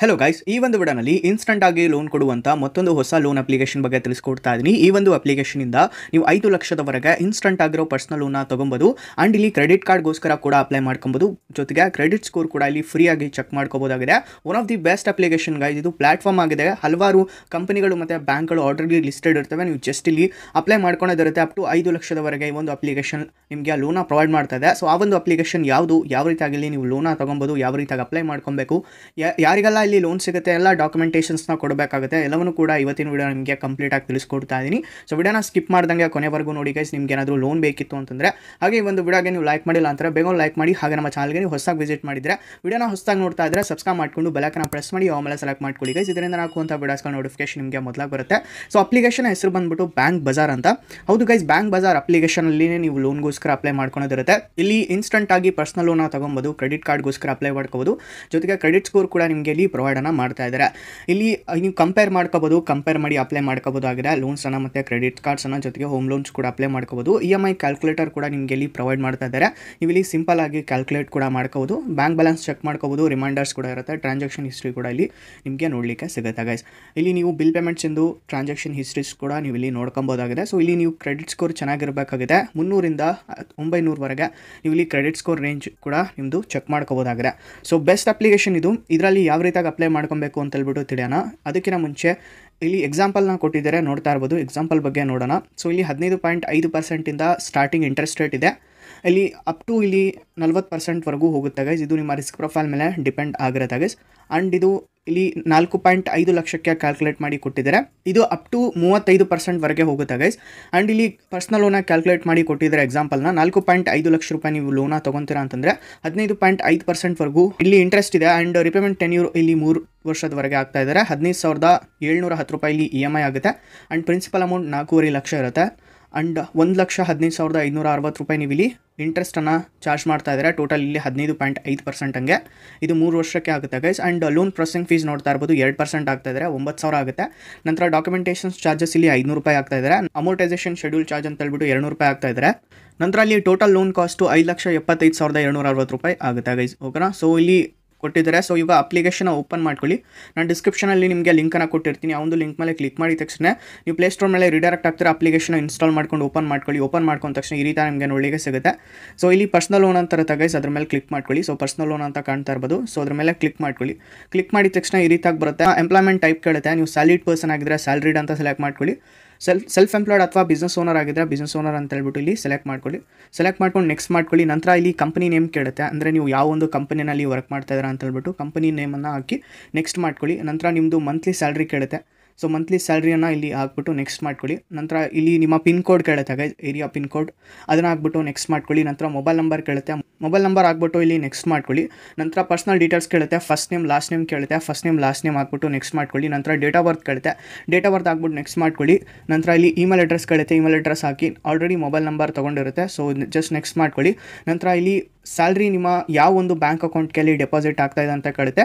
hello guys ಈ ಒಂದು ವಿಡನಲ್ಲಿ instant ಆಗಿ ಲೋನ್ ಕೊಡುವಂತ ಮತ್ತೊಂದು ಹೊಸ ಲೋನ್ ಅಪ್ಲಿಕೇಶನ್ ಬಗ್ಗೆ ತಿಳಿಸ್ಕೊಡ್ತಾ ಇದ್ದೀನಿ ಈ ಒಂದು ಅಪ್ಲಿಕೇಶನ್ ಇಂದ ನೀವು ಐದು ಲಕ್ಷದವರೆಗೆ ಇನ್ಸ್ಟೆಂಟ್ ಆಗಿರೋ ಪರ್ಸನಲ್ ಲೋನ್ ತಗೊಬೋದು ಅಂಡ್ ಇಲ್ಲಿ ಕ್ರೆಡಿಟ್ ಕಾರ್ಡ್ಗೋಸ್ಕರ ಕೂಡ ಅಪ್ಲೈ ಮಾಡ್ಕೊಬೋದು ಜೊತೆಗೆ ಕ್ರೆಡಿಟ್ ಸ್ಕೋರ್ ಕೂಡ ಇಲ್ಲಿ ಫ್ರೀಯಾಗಿ ಚೆಕ್ ಮಾಡ್ಕೋಬೋದಾಗಿದೆ one of the best application guys ಇದು ಪ್ಲಾಟ್ಫಾರ್ಮ್ ಆಗಿದೆ ಹಲವಾರು ಕಂಪನಿಗಳು ಮತ್ತು ಬ್ಯಾಂಕ್ಗಳು ಆಲ್ರೆಡಿ ಲಿಸ್ಟೆಡ್ ಇರ್ತವೆ ನೀವು ಜಸ್ಟ್ ಇಲ್ಲಿ ಅಪ್ಲೈ ಮಾಡ್ಕೊಳ್ಳೋದಿರುತ್ತೆ ಅಪ್ ಟು ಐದು ಲಕ್ಷದವರೆಗೆ ಈ ಒಂದು ಅಪ್ಲಿಕೇಶನ್ ನಿಮಗೆ ಲೋನ ಪ್ರೊವೈಡ್ ಮಾಡ್ತಾ ಇದೆ ಸೊ ಆ ಒಂದು ಅಪ್ಲಿಕೇಶನ್ ಯಾವುದು ಯಾವ ರೀತಿಯಾಗಿ ನೀವು ಲೋನ ತಗೊಬೋದು ಯಾವ ರೀತಿಯಾಗಿ ಅಪ್ಲೈ ಮಾಡ್ಕೊಬೇಕು ಯಾರಿಗೆಲ್ಲ ಎಲ್ಲಿ ಲೋನ್ ಸಿಗುತ್ತೆ ಎಲ್ಲ ನ ಕೊಡಬೇಕಾಗುತ್ತೆ ಎಲ್ಲವನ್ನೂ ಕೂಡ ಇವತ್ತಿನ ವಿಡಿಯೋ ನಿಮಗೆ ಕಂಪ್ಲೀಟ್ ಆಗಿ ತಿಳಿಸ್ಕೊಡ್ತಾ ಇದ್ದೀನಿ ಸೊ ವಿಡಿಯೋನ ಸ್ಕಿಪ್ ಮಾಡ್ದಂಗೆ ಕೊನೆವರೆಗೂ ನೋಡಿ ಗೈಸ್ ನಿಮ್ಗೆ ಏನಾದರೂ ಲೋನ್ ಬೇಕಿತ್ತು ಅಂತಂದರೆ ಹಾಗೆ ಈ ಒಂದು ವಿಡಿಯೋಗೆ ನೀವು ಲೈಕ್ ಮಾಡಿಲ್ಲ ಅಂತಾರೆ ಬೇಗ ಲೈಕ್ ಮಾಡಿ ಹಾಗೆ ನಮ್ಮ ಚಾನಲ್ಗೆ ನೀವು ಹೊಸದಾಗಿ ವಿಸಿಟ್ ಮಾಡಿದರೆ ವಿಡಿಯೋನ ಹೊಸದಾಗಿ ನೋಡ್ತಾ ಇದ್ದರೆ ಸಬ್ಸ್ಕ್ರೈಬ್ ಮಾಡಿಕೊಂಡು ಬೆಲಕನ್ನ ಪ್ರೆಸ್ ಮಾಡಿ ಆಮೇಲೆ ಸೆಲೆಕ್ಟ್ ಮಾಡ್ಕೊಳ್ಳಿ ಗೈಸ್ ಇದರಿಂದ ನಾಕುವಂಥ ವಿಡಿಯೋಸ್ಗಳ ನೋಟಿಫಿಕೇಶನ್ ನಿಮಗೆ ಮೊದಲಾಗಿ ಬರುತ್ತೆ ಸೊ ಅಪ್ಲಿಕೇಶನ್ ಹೆಸರು ಬಂದ್ಬಿಟ್ಟು ಬ್ಯಾಂಕ್ ಬಜಾರ್ ಅಂತ ಹೌದು ಗೈಸ್ ಬ್ಯಾಂಕ್ ಬಜಾರ್ ಅಪ್ಲಿಕೇಶನ್ ಅಲ್ಲಿ ನೀವು ಲೋನ್ಗೋಸ್ಕರ ಅಪ್ಲೈ ಮಾಡ್ಕೊಳೋದಿರುತ್ತೆ ಇಲ್ಲಿ ಇನ್ಸ್ಟಂಟ್ ಆಗಿ ಪರ್ಸನಲ್ ಲೋನ್ ತಗೊಬೋದು ಕ್ರೆಡಿಟ್ ಕಾರ್ಡ್ಗೋಸ್ಕರ ಅಪ್ಲೈ ಮಾಡ್ಕೋಬಹುದು ಜೊತೆಗೆ ಕ್ರೆಡಿಟ್ ಸ್ಕೋರ್ ಕೂಡ ನಿಮಗೆ ಇಲ್ಲಿ ಪ್ರೊವೈಡನ್ನು ಮಾಡ್ತಾ ಇದ್ದಾರೆ ಇಲ್ಲಿ ನೀವು ಕಂಪೇರ್ ಮಾಡ್ಕೋಬೋದು ಕಂಪೇರ್ ಮಾಡಿ ಅಪ್ಲೈ ಮಾಡ್ಕೋಬೋದಾಗಿದೆ ಲೋನ್ಸನ್ನು ಮತ್ತು ಕ್ರೆಡಿಟ್ ಕಾರ್ಡ್ಸನ್ನು ಜೊತೆಗೆ ಹೋಮ್ ಲೋನ್ಸ್ ಕೂಡ ಅಪ್ಲೈ ಮಾಡ್ಕೋಬೋದು ಇ ಎಮ್ ಐ ಕ್ಯಾಲ್ಕುಲೇಟರ್ ಕೂಡ ನಿಮಗೆ ಇಲ್ಲಿ ಪ್ರೊವೈಡ್ ಮಾಡ್ತಾ ಇದ್ದಾರೆ ನೀವು ಇಲ್ಲಿ ಸಿಂಪಲ್ ಆಗಿ ಕ್ಯಾಲ್ಕುಲೇಟ್ ಕೂಡ ಮಾಡ್ಕೋಬೋದು ಬ್ಯಾಂಕ್ ಬ್ಯಾಲೆನ್ಸ್ ಚೆಕ್ ಮಾಡ್ಕೋಬೋದು ರಿಮೈಂಡರ್ಸ್ ಕೂಡ ಇರುತ್ತೆ ಟ್ರಾನ್ಸಾಕ್ಷನ್ ಹಿಸ್ಟ್ರಿ ಕೂಡ ಇಲ್ಲಿ ನಿಮಗೆ ನೋಡಲಿಕ್ಕೆ ಸಿಗುತ್ತೆ ಗೈಸ್ ಇಲ್ಲಿ ನೀವು ಬಿಲ್ ಪೇಮೆಂಟ್ಸ್ ಎಂದು ಟ್ರಾನ್ಸಾಕ್ಷನ್ ಹಿಸ್ಟ್ರೀಸ್ ಕೂಡ ನೀವು ಇಲ್ಲಿ ನೋಡ್ಕೊಬೋದಾಗಿದೆ ಸೊ ಇಲ್ಲಿ ನೀವು ಕ್ರೆಡಿಟ್ ಸ್ಕೋರ್ ಚೆನ್ನಾಗಿರಬೇಕಾಗಿದೆ ಮುನ್ನೂರಿಂದ ಒಂಬೈನೂರವರೆಗೆ ನೀವು ಇಲ್ಲಿ ಕ್ರೆಡಿಟ್ ಸ್ಕೋರ್ ರೇಂಜ್ ಕೂಡ ನಿಮ್ಮದು ಚೆಕ್ ಮಾಡ್ಕೋಬೋದಾಗಿದೆ ಸೊ ಬೆಸ್ಟ್ ಅಪ್ಲಿಕೇಶನ್ ಇದು ಇದರಲ್ಲಿ ಯಾವ ರೀತಿಯಾಗಿ ಅಪ್ಲೈ ಮಾಡ್ಕೊಬೇಕು ಅಂತ ಹೇಳ್ಬಿಟ್ಟು ತಿಳಿಯೋಣ ಅದಕ್ಕಿಂತ ಮುಂಚೆ ಇಲ್ಲಿ ಎಕ್ಸಾಂಪಲ್ನ ಕೊಟ್ಟಿದ್ದಾರೆ ನೋಡ್ತಾ ಇರ್ಬೋದು ಎಕ್ಸಾಂಪಲ್ ಬಗ್ಗೆ ನೋಡೋಣ ಸೊ ಇಲ್ಲಿ ಹದಿನೈದು ಪಾಯಿಂಟ್ ಐದು ಪರ್ಸೆಂಟಿಂದ ಸ್ಟಾರ್ಟಿಂಗ್ ಇಂಟ್ರೆಸ್ಟ್ ರೇಟ್ ಇದೆ ಇಲ್ಲಿ ಅಪ್ ಟು ಇಲ್ಲಿ ನಲ್ವತ್ತು ಪರ್ಸೆಂಟ್ವರೆಗೂ ಹೋಗುತ್ತೆ ಗೈಸ್ ಇದು ನಿಮ್ಮ ರಿಸ್ಕ್ ಪ್ರೊಫೈಲ್ ಮೇಲೆ ಡಿಪೆಂಡ್ ಆಗಿರುತ್ತೆ ಗೈಸ್ ಆ್ಯಂಡ್ ಇದು ಇಲ್ಲಿ ನಾಲ್ಕು ಪಾಯಿಂಟ್ ಐದು ಲಕ್ಷಕ್ಕೆ ಕ್ಯಾಲ್ಕುಲೇಟ್ ಮಾಡಿ ಕೊಟ್ಟಿದ್ದಾರೆ ಇದು ಅಪ್ ಟು ಮೂವತ್ತೈದು ಪರ್ಸೆಂಟ್ವರೆಗೆ ಹೋಗುತ್ತೆ ಗೈಸ್ ಆ್ಯಂಡ್ ಇಲ್ಲಿ ಪರ್ಸನಲ್ ಲೋನ ಕ್ಯಾಲ್ಕುಲೇಟ್ ಮಾಡಿ ಕೊಟ್ಟಿದ್ದಾರೆ ಎಕ್ಸಾಂಪಲ್ನ ನಾಲ್ಕು ಪಾಯಿಂಟ್ ಐದು ಲಕ್ಷ ರೂಪಾಯಿ ನೀವು ಲೋನ ತೊಗೊತೀರಾ ಅಂತಂದರೆ ಹದಿನೈದು ಪಾಯಿಂಟ್ ಐದು ಪರ್ಸೆಂಟ್ವರೆಗೂ ಇಲ್ಲಿ ಇಂಟ್ರೆಸ್ಟ್ ಇದೆ ಆ್ಯಂಡ್ ರಿಪೇಮೆಂಟ್ ಟೆನ್ಯೂರ್ ಇಲ್ಲಿ ಮೂರು ವರ್ಷದವರೆಗೆ ಆಗ್ತಾ ಇದ್ದಾರೆ ಹದಿನೈದು ಸಾವಿರದ ಏಳ್ನೂರ ಹತ್ತು ರೂಪಾಯಿ ಇಲ್ಲಿ ಇ ಎಮ್ ಐ ಆಗುತ್ತೆ ಆ್ಯಂಡ್ ಪ್ರಿನ್ಸಿಪಲ್ ಅಮೌಂಟ್ ನಾಲ್ಕೂವರೆ ಲಕ್ಷ ಇರುತ್ತೆ ಆ್ಯಂಡ್ ಒಂದು ಲಕ್ಷ ಹದಿನೈದು ಸಾವಿರದ ಐನೂರ ಅರವತ್ತು ರೂಪಾಯಿ ನೀವು ಇಲ್ಲಿ ಇಂಟ್ರೆಸ್ಟನ್ನು ಚಾರ್ಜ್ ಮಾಡ್ತಾ ಇದ್ದಾರೆ ಟೋಟಲ್ ಇಲ್ಲಿ ಹದಿನೈದು ಪಾಯಿಂಟ್ ಐದು ಪರ್ಸೆಂಟ್ ಹಂಗೆ ಇದು ಮೂರು ವರ್ಷಕ್ಕೆ ಆಗುತ್ತೆ guys and loan processing fees ನೋಡ್ತಾ ಇರ್ಬೋದು ಎರಡು ಪರ್ಸೆಂಟ್ ಆಗ್ತಾ ಇದ್ದಾರೆ ಒಂಬತ್ತು ಸಾವಿರ ಆಗುತ್ತೆ ನಂತರ ಡಾಕ್ಯುಮೆಂಟೇಷನ್ಸ್ ಚಾರ್ಜಸ್ ಇಲ್ಲಿ ಐನೂರು ರೂಪಾಯಿ ಆಗ್ತಾ ಇದ್ದಾರೆ ಅಮೌಟೈಸೇಷನ್ ಶೆಡ್ಯೂಲ್ ಚಾರ್ಜ್ ಅಂತ ಹೇಳ್ಬಿಟ್ಟು ಎರಡು ರೂಪಾಯಿ ಆಗ್ತಾ ಇದ್ದಾರೆ ನಂತರ ಅಲ್ಲಿ ಟೋಟಲ್ ಲೋನ್ ಕಾಸ್ಟು ಐದು ಲಕ್ಷ ಎಪ್ಪತ್ತೈದು ಸಾವಿರದ ಎರಡುನೂರ ಅರವತ್ತು ರೂಪಾಯಿ ಆಗುತ್ತೆ ಗೈಸ್ ಓಕೆನಾ ಸೊ ಇಲ್ಲಿ ಕೊಟ್ಟಿದ್ದಾರೆ ಸೊ ಇವಾಗ ಅಪ್ಲಿಕೇಶನ್ ಓಪನ್ ಮಾಡ್ಕೊಳ್ಳಿ ನಾನು ಡಿಸ್ಕ್ರಿಪ್ಷನಲ್ಲಿ ನಿಮಗೆ ಲಿಂಕನ್ನು ಕೊಟ್ಟಿರ್ತೀನಿ ಆ ಒಂದು ಲಿಂಕ್ ಮೇಲೆ ಕ್ಲಿಕ್ ಮಾಡಿದ ತಕ್ಷಣ ನೀವು ಪ್ಲೇಸ್ಟೋರ್ ಮೇಲೆ ರಿಡೈರೆಕ್ಟ್ ಆಗ್ತಾರೆ ಅಪ್ಲಿಕೇಶನ್ ಇನ್ಸ್ಟಾಲ್ ಮಾಡ್ಕೊಂಡು ಓಪನ್ ಮಾಡ್ಕೊಳ್ಳಿ ಓಪನ್ ಮಾಡ್ಕೊಂಡ ತಕ್ಷಣ ಈ ರೀತಿ ನಿಮಗೆ ನೋಡಲಿಕ್ಕೆ ಸಿಗುತ್ತೆ ಸೊ ಇಲ್ಲಿ ಪರ್ಸ್ನಲ್ ಲೋನ್ ಅಂತ ಇರುತ್ತೆ ಅದ್ರ ಮೇಲೆ ಕ್ಲಿಕ್ ಮಾಡ್ಕೊಳ್ಳಿ ಸೊ ಪರ್ಸ್ನಲ್ ಲೋನ್ ಅಂತ ಕಾಣ್ತಾ ಇರ್ಬೋದು ಸೊ ಅದ್ರ ಮೇಲೆ ಕ್ಲಿಕ್ ಮಾಡ್ಕೊಳ್ಳಿ ಕ್ಲಿಕ್ ಮಾಡಿದ ತಕ್ಷಣ ಈ ರೀತಿಯಾಗಿ ಬರುತ್ತೆ ಎಂಪ್ಲಾಯ್ಮೆಂಟ್ ಟೈಪ್ ಕೇಳುತ್ತೆ ನೀವು ಸ್ಯಾಲಿಡ್ ಪರ್ಸನ್ ಆಗಿದ್ರೆ ಸ್ಯಾಲ್ರಿಡ್ ಅಂತ ಸೆಲೆಕ್ಟ್ ಮಾಡ್ಕೊಳ್ಳಿ ಸೆಲ್ಫ್ ಸೆಲ್ಫ್ ಎಂಪ್ಲಾಯ್ಡ್ ಅಥವಾ ಬಿಸ್ನೆಸ್ ಓನರ್ ಆಗಿದ್ರೆ ಬಿಸ್ನೆಸ್ ಓನರ್ ಅಂತ ಹೇಳ್ಬಿಟ್ಟು ಇಲ್ಲಿ ಸೆಲೆಕ್ಟ್ ಮಾಡ್ಕೊಳ್ಳಿ ಸೆಲೆಕ್ಟ್ ಮಾಡ್ಕೊಂಡು ನೆಕ್ಸ್ಟ್ ಮಾಡ್ಕೊಳ್ಳಿ ನಂತರ ಇಲ್ಲಿ ಕಂಪನಿ ನೇಮ್ ಕೇಳುತ್ತೆ ಅಂದರೆ ನೀವು ಯಾವ ಒಂದು ಕಂಪನಿನಲ್ಲಿ ವರ್ಕ್ ಮಾಡ್ತಾ ಇದ್ದೀರಾ ಅಂತ ಹೇಳ್ಬಿಟ್ಟು ಕಂಪನಿ ನೇಮನ್ನು ಹಾಕಿ ನೆಕ್ಸ್ಟ್ ಮಾಡ್ಕೊಳ್ಳಿ ನಂತರ ನಿಮ್ಮದು ಮಂತ್ಲಿ ಸ್ಯಾಲ್ರಿ ಕೇಳುತ್ತೆ ಸೊ ಮಂತ್ಲಿ ಸ್ಯಾಲ್ರಿಯನ್ನು ಇಲ್ಲಿ ಹಾಕ್ಬಿಟ್ಟು ನೆಕ್ಸ್ಟ್ ಮಾಡ್ಕೊಳ್ಳಿ ನಂತರ ಇಲ್ಲಿ ನಿಮ್ಮ ಪಿನ್ ಕೋಡ್ ಕೇಳುತ್ತೆ ಗೈಸ್ ಏರಿಯಾ ಪಿನ್ ಕೋಡ್ ಅದನ್ನು ಹಾಕ್ಬಿಟ್ಟು ನೆಕ್ಸ್ಟ್ ಮಾಡ್ಕೊಳ್ಳಿ ನಂತರ ಮೊಬೈಲ್ ನಂಬರ್ ಕೇಳುತ್ತೆ ಮೊಬೈಲ್ ನಂಬರ್ ಹಾಕ್ಬಿಟ್ಟು ಇಲ್ಲಿ ನೆಕ್ಸ್ಟ್ ಮಾಡ್ಕೊಳ್ಳಿ ನಂತರ ಪರ್ಸನಲ್ ಡೀಟೇಲ್ಸ್ ಕೇಳುತ್ತೆ ಫಸ್ಟ್ ನೇಮ್ ಲಾಸ್ಟ್ ನೇಮ್ ಕೇಳುತ್ತೆ ಫಸ್ಟ್ ನೇಮ್ ಲಾಸ್ಟ್ ನೇಮ್ ಹಾಕ್ಬಿಟ್ಟು ನೆಕ್ಸ್ಟ್ ಮಾಡ್ಕೊಳ್ಳಿ ನಂತರ ಡೇಟ್ ಆಫ್ ಬರ್ತ್ ಕೇಳುತ್ತೆ ಡೇಟ್ ಆಫ್ ಬರ್ತ್ ಹಾಕ್ಬಿಟ್ಟು ನೆಕ್ಸ್ಟ್ ಮಾಡ್ಕೊಳ್ಳಿ ನಂತರ ಇಲ್ಲಿ ಇಮೇಲ್ ಅಡ್ರೆಸ್ ಕೇಳುತ್ತೆ ಇಮೇಲ್ ಅಡ್ರೆಸ್ ಹಾಕಿ ಆಲ್ರೆಡಿ ಮೊಬೈಲ್ ನಂಬರ್ ತೊಗೊಂಡಿರುತ್ತೆ ಸೊ ಜಸ್ಟ್ ನೆಕ್ಸ್ಟ್ ಮಾಡ್ಕೊಳ್ಳಿ ನಂತರ ಇಲ್ಲಿ ಸ್ಯಾಲ್ರಿ ನಿಮ್ಮ ಯಾವ ಒಂದು ಬ್ಯಾಂಕ್ ಅಕೌಂಟ್ಗೆ ಡೆಪಾಸಿಟ್ ಆಗ್ತಾ ಇದೆ ಅಂತ ಕೇಳುತ್ತೆ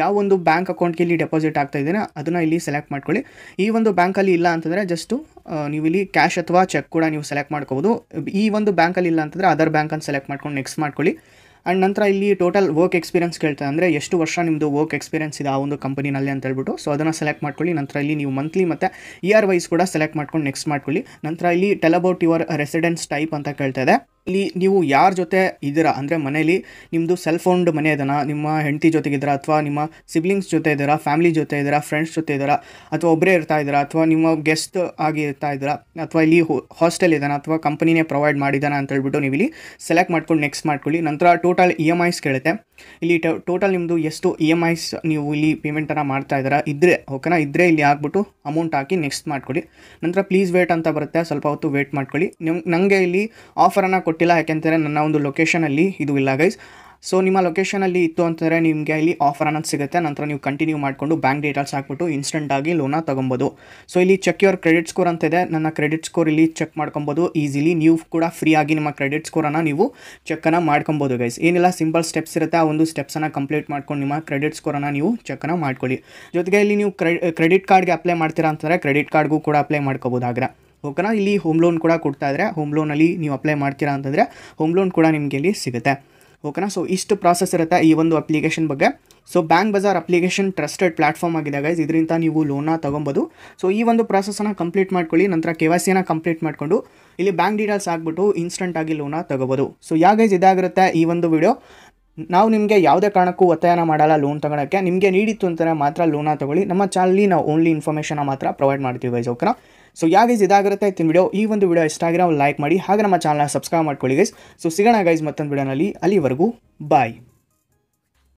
ಯಾವ ಒಂದು ಬ್ಯಾಂಕ್ ಅಕೌಂಟ್ಗೆ ಇಲ್ಲಿ ಡೆಪಾಸಿಟ್ ಆಗ್ತಾ ಇದೆಯೋ ಅದನ್ನು ಇಲ್ಲಿ ಸೆಲೆಕ್ಟ್ ಮಾಡ್ಕೊಳ್ಳಿ ಈ ಒಂದು ಬ್ಯಾಂಕಲ್ಲಿ ಇಲ್ಲ ಅಂತಂದರೆ ಜಸ್ಟು ನೀವು ಇಲ್ಲಿ ಕ್ಯಾಶ್ ಅಥವಾ ಚೆಕ್ ಕೂಡ ನೀವು ಸೆಲೆಕ್ಟ್ ಮಾಡ್ಕೋಬೋದು ಈ ಒಂದು ಬ್ಯಾಂಕಲ್ಲಿ ಇಲ್ಲ ಅಂತಂದರೆ ಅದರ್ ಬ್ಯಾಂಕ್ ಅಂತ ಸೆಲೆಕ್ಟ್ ಮಾಡ್ಕೊಂಡು ನೆಕ್ಸ್ಟ್ ಮಾಡ್ಕೊಳ್ಳಿ ಆ್ಯಂಡ್ ನಂತರ ಇಲ್ಲಿ ಟೋಟಲ್ ವರ್ಕ್ ಎಕ್ಸ್ಪೀರಿಯನ್ಸ್ ಕೇಳ್ತಾ ಅಂದರೆ ಎಷ್ಟು ವರ್ಷ ನಿಮ್ಮದು ವರ್ಕ್ ಎಕ್ಸ್ಪೀರಿಯನ್ಸ್ ಇದೆ ಆ ಒಂದು ಕಂಪನಿನಲ್ಲಿ ಅಂತ ಹೇಳ್ಬಿಟ್ಟು ಸೊ ಅದನ್ನು ಸೆಲೆಕ್ಟ್ ಮಾಡ್ಕೊಳ್ಳಿ ನಂತರ ಇಲ್ಲಿ ನೀವು ಮಂತ್ಲಿ ಮತ್ತು ಇಯರ್ ವೈಸ್ ಕೂಡ ಸೆಲೆಕ್ಟ್ ಮಾಡ್ಕೊಂಡು ನೆಕ್ಸ್ಟ್ ಮಾಡ್ಕೊಳ್ಳಿ ನಂತರ ಇಲ್ಲಿ tell about your residence type ಅಂತ ಕೇಳ್ತಾ ಇದೆ ಇಲ್ಲಿ ನೀವು ಯಾರ ಜೊತೆ ಇದ್ದೀರಾ ಅಂದರೆ ಮನೇಲಿ ನಿಮ್ಮದು ಸೆಲ್ ಫೋನ್ಡ್ ಮನೆ ಇದೆಯಾ ನಿಮ್ಮ ಹೆಂಡತಿ ಜೊತೆಗಿದ್ದೀರಾ ಅಥವಾ ನಿಮ್ಮ ಸಿಬ್ಲಿಂಗ್ಸ್ ಜೊತೆ ಇದ್ದೀರಾ ಫ್ಯಾಮಿಲಿ ಜೊತೆ ಇದ್ದೀರಾ ಫ್ರೆಂಡ್ಸ್ ಜೊತೆ ಇದ್ದೀರಾ ಅಥವಾ ಒಬ್ಬರೇ ಇರ್ತಾ ಇದ್ದೀರಾ ಅಥವಾ ನಿಮ್ಮ ಗೆಸ್ಟ್ ಆಗಿ ಇರ್ತಾ ಇದ್ದೀರಾ ಅಥವಾ ಇಲ್ಲಿ ಹಾಸ್ಟೆಲ್ ಇದ್ದಾನೆ ಅಥವಾ ಕಂಪನಿನೇ ಪ್ರೊವೈಡ್ ಮಾಡಿದ್ದಾನೆ ಅಂತ ಹೇಳ್ಬಿಟ್ಟು e e ನೀವು ಇಲ್ಲಿ ಸೆಲೆಕ್ಟ್ ಮಾಡ್ಕೊಂಡು ನೆಕ್ಸ್ಟ್ ಮಾಡ್ಕೊಳ್ಳಿ ನಂತರ ಟೋಟಲ್ ಇ ಎಮ್ ಐಸ್ ಕೇಳುತ್ತೆ ಇಲ್ಲಿ ಟೋಟಲ್ ನಿಮ್ಮದು ಎಷ್ಟು ಇ ಎಮ್ ಐಸ್ ನೀವು ಇಲ್ಲಿ ಪೇಮೆಂಟನ್ನು ಮಾಡ್ತಾ ಇದ್ದೀರಾ ಇದ್ದರೆ ಓಕೆನಾ ಇದ್ದರೆ ಇಲ್ಲಿ ಹಾಕ್ಬಿಟ್ಟು ಅಮೌಂಟ್ ಹಾಕಿ ನೆಕ್ಸ್ಟ್ ಮಾಡ್ಕೊಳ್ಳಿ ನಂತರ ಪ್ಲೀಸ್ ವೇಟ್ ಅಂತ ಬರುತ್ತೆ ಸ್ವಲ್ಪ ಹೊತ್ತು ವೇಟ್ ಮಾಡ್ಕೊಳ್ಳಿ ನಿಮ್ಗೆ ನನಗೆ ಇಲ್ಲಿ ಆಫರನ್ನು ಕೊಟ್ಟು ಕೊಟ್ಟಿಲ್ಲ ಯಾಕೆಂದರೆ ನನ್ನ ಒಂದು ಲೊಕೇಶನಲ್ಲಿ ಇದು ಇಲ್ಲ ಗೈಸ್ ಸೊ ನಿಮ್ಮ ಲೊಕೇಶನಲ್ಲಿ ಇತ್ತು ಅಂತಂದರೆ ನಿಮಗೆ ಇಲ್ಲಿ ಆಫರ್ ಅನ್ನೋದು ಸಿಗುತ್ತೆ ನಂತರ ನೀವು ಕಂಟಿನ್ಯೂ ಮಾಡಿಕೊಂಡು ಬ್ಯಾಂಕ್ ಡೀಟೇಲ್ಸ್ ಹಾಕ್ಬಿಟ್ಟು ಇನ್ಸ್ಟೆಂಟಾಗಿ ಲೋನ ತೊಗೊಬೋದು ಸೊ ಇಲ್ಲಿ ಚೆಕ್ ಯುವರ್ ಕ್ರೆಡಿಟ್ ಸ್ಕೋರ್ ಅಂತ ಇದೆ ನನ್ನ ಕ್ರೆಡಿಟ್ ಸ್ಕೋರ್ ಇಲ್ಲಿ ಚೆಕ್ ಮಾಡ್ಕೊಬೋದು ಈಸಿಲಿ ನೀವು ಕೂಡ ಫ್ರೀಯಾಗಿ ನಿಮ್ಮ ಕ್ರೆಡಿಟ್ ಸ್ಕೋರನ್ನು ನೀವು ಚೆಕ್ಕನ್ನು ಮಾಡ್ಕೊಬೋದು ಗೈಸ್ ಏನಿಲ್ಲ ಸಿಂಪಲ್ ಸ್ಟೆಪ್ಸ್ ಇರುತ್ತೆ ಆ ಒಂದು ಸ್ಟೆಪ್ಸನ್ನು ಕಂಪ್ಲೀಟ್ ಮಾಡ್ಕೊಂಡು ನಿಮ್ಮ ಕ್ರೆಡಿಟ್ ಸ್ಕೋರನ್ನು ನೀವು ಚೆಕ್ಕನ್ನು ಮಾಡ್ಕೊಳ್ಳಿ ಜೊತೆಗೆ ಇಲ್ಲಿ ನೀವು ಕ್ರೆಡಿಟ್ ಕಾರ್ಡ್ಗೆ ಅಪ್ಲೈ ಮಾಡ್ತೀರಾ ಅಂತಂದರೆ ಕ್ರೆಡಿಟ್ ಕಾರ್ಡ್ಗೂ ಕೂಡ ಅಪ್ಲೈ ಮಾಡ್ಕೋಬೋದಾಗ್ರೆ ಓಕೆನಾ ಇಲ್ಲಿ ಹೋಮ್ ಲೋನ್ ಕೂಡ ಕೊಡ್ತಾ ಇದ್ದರೆ ಹೋಮ್ ಲೋನಲ್ಲಿ ನೀವು ಅಪ್ಲೈ ಮಾಡ್ತೀರಾ ಅಂತಂದರೆ ಹೋಮ್ ಲೋನ್ ಕೂಡ ನಿಮಗೆ ಇಲ್ಲಿ ಸಿಗುತ್ತೆ ಓಕೆನಾ ಸೊ ಇಷ್ಟು ಪ್ರಾಸೆಸ್ ಇರುತ್ತೆ ಈ ಒಂದು ಅಪ್ಲಿಕೇಶನ್ ಬಗ್ಗೆ so Bank Bazaar application trusted platform ಆಗಿದೆ ಗೈಸ್ ಇದರಿಂದ ನೀವು ಲೋನ ತೊಗೊಬೋದು ಸೊ ಈ ಒಂದು ಪ್ರಾಸೆಸನ್ನು ಕಂಪ್ಲೀಟ್ ಮಾಡ್ಕೊಳ್ಳಿ ನಂತರ ಕೆ ವೈ ಸಿನ ಕಂಪ್ಲೀಟ್ ಮಾಡಿಕೊಂಡು ಇಲ್ಲಿ ಬ್ಯಾಂಕ್ ಡೀಟೇಲ್ಸ್ ಆಗಿಬಿಟ್ಟು ಇನ್ಸ್ಟೆಂಟಾಗಿ ಲೋನ ತಗೋಬೋದು ಸೊ ಯಾ ಗೈಸ್ ಇದಾಗಿರುತ್ತೆ ಈ ಒಂದು ವಿಡಿಯೋ ನಾವು ನಿಮಗೆ ಯಾವುದೇ ಕಾರಣಕ್ಕೂ ಒತ್ತಾಯನ ಮಾಡಲ್ಲ ಲೋನ್ ತೊಗೊಳಕ್ಕೆ ನಿಮಗೆ ನೀಡಿತ್ತು ಅಂತಲೇ ಮಾತ್ರ ಲೋನ ತೊಗೊಳ್ಳಿ ನಮ್ಮ ಚಾನಲ್ಲಿ ನಾವು ಓನ್ಲಿ ಇನ್ಫಾರ್ಮೇಷನ್ನ ಮಾತ್ರ ಪ್ರೊವೈಡ್ ಮಾಡ್ತೀವಿ ಗೈಸ್ ಓಕೆನಾ ಸೊ ಯಾಗೈಸ್ ಇದಾಗಿರುತ್ತೆ ಇತ್ತಿನ ವಿಡಿಯೋ ಈ ಒಂದು ವಿಡಿಯೋ ಇಷ್ಟ ಆಗಿರೋ ಲೈಕ್ ಮಾಡಿ ಹಾಗೆ ನಮ್ಮ ಚಾನಲ್ನ ಸಬ್ಸ್ಕ್ರೈಬ್ ಮಾಡ್ಕೊಳ್ಳಿ ಗೈಸ್ ಸೊ ಸಿಗೋಣ ಗೈಸ್ ಮತ್ತೊಂದು ವೀಡಿಯೋನಲ್ಲಿ ಅಲ್ಲಿವರೆಗೂ ಬಾಯ್